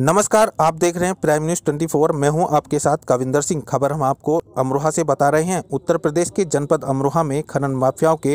नमस्कार आप देख रहे हैं प्राइम न्यूज 24 मैं हूं आपके साथ कविंदर सिंह खबर हम आपको अमरोहा से बता रहे हैं उत्तर प्रदेश के जनपद अमरोहा में खनन माफियाओं के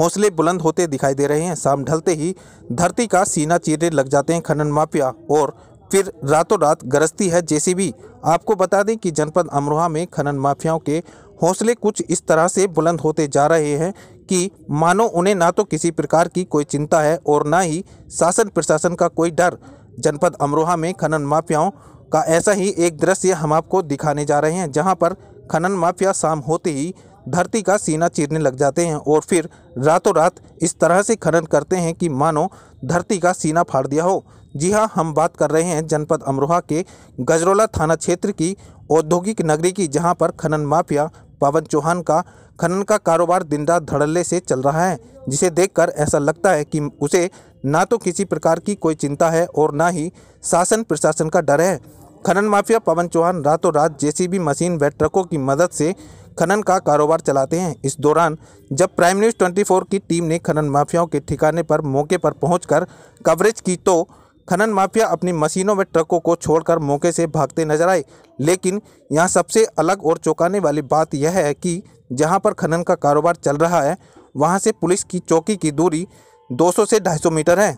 हौसले बुलंद होते दिखाई दे रहे हैं शाम ढलते ही धरती का सीना चीरने लग जाते हैं खनन माफिया और फिर रातों रात गरजती है जेसीबी आपको बता दें कि जनपद अमरोहा में खनन माफियाओं के हौसले कुछ इस तरह से बुलंद होते जा रहे हैं कि मानो उन्हें ना तो किसी प्रकार की कोई चिंता है और ना ही शासन प्रशासन का कोई डर जनपद अमरोहा में खनन माफियाओं का ऐसा ही एक दृश्य हम आपको दिखाने जा रहे हैं जहां पर खनन माफिया शाम होते ही धरती का सीना चीरने लग जाते हैं और फिर रातों रात इस तरह से खनन करते हैं कि मानो धरती का सीना फाड़ दिया हो जी हाँ हम बात कर रहे हैं जनपद अमरोहा के गजरोला थाना क्षेत्र की औद्योगिक नगरी की जहाँ पर खनन माफिया पवन चौहान का खनन का कारोबार दिन रात धड़ल्ले से चल रहा है जिसे देखकर ऐसा लगता है कि उसे ना तो किसी प्रकार की कोई चिंता है और ना ही शासन प्रशासन का डर है खनन माफिया पवन चौहान रातों रात जेसीबी मशीन व ट्रकों की मदद से खनन का कारोबार चलाते हैं इस दौरान जब प्राइम न्यूज़ 24 की टीम ने खनन माफियाओं के ठिकाने पर मौके पर पहुंचकर कवरेज की तो खनन माफिया अपनी मशीनों व ट्रकों को छोड़कर मौके से भागते नजर आए लेकिन यहाँ सबसे अलग और चौंकाने वाली बात यह है कि जहाँ पर खनन का कारोबार चल रहा है वहाँ से पुलिस की चौकी की दूरी 200 से 250 मीटर है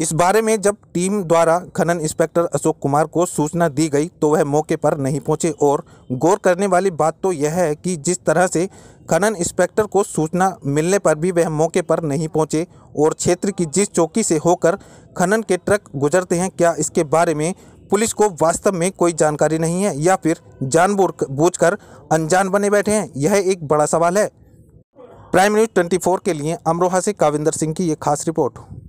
इस बारे में जब टीम द्वारा खनन इंस्पेक्टर अशोक कुमार को सूचना दी गई तो वह मौके पर नहीं पहुंचे और गौर करने वाली बात तो यह है कि जिस तरह से खनन इंस्पेक्टर को सूचना मिलने पर भी वह मौके पर नहीं पहुंचे और क्षेत्र की जिस चौकी से होकर खनन के ट्रक गुजरते हैं क्या इसके बारे में पुलिस को वास्तव में कोई जानकारी नहीं है या फिर जानबूझ कर अनजान बने बैठे हैं यह एक बड़ा सवाल है प्राइम न्यूज 24 के लिए अमरोहा से काविंदर सिंह की ये खास रिपोर्ट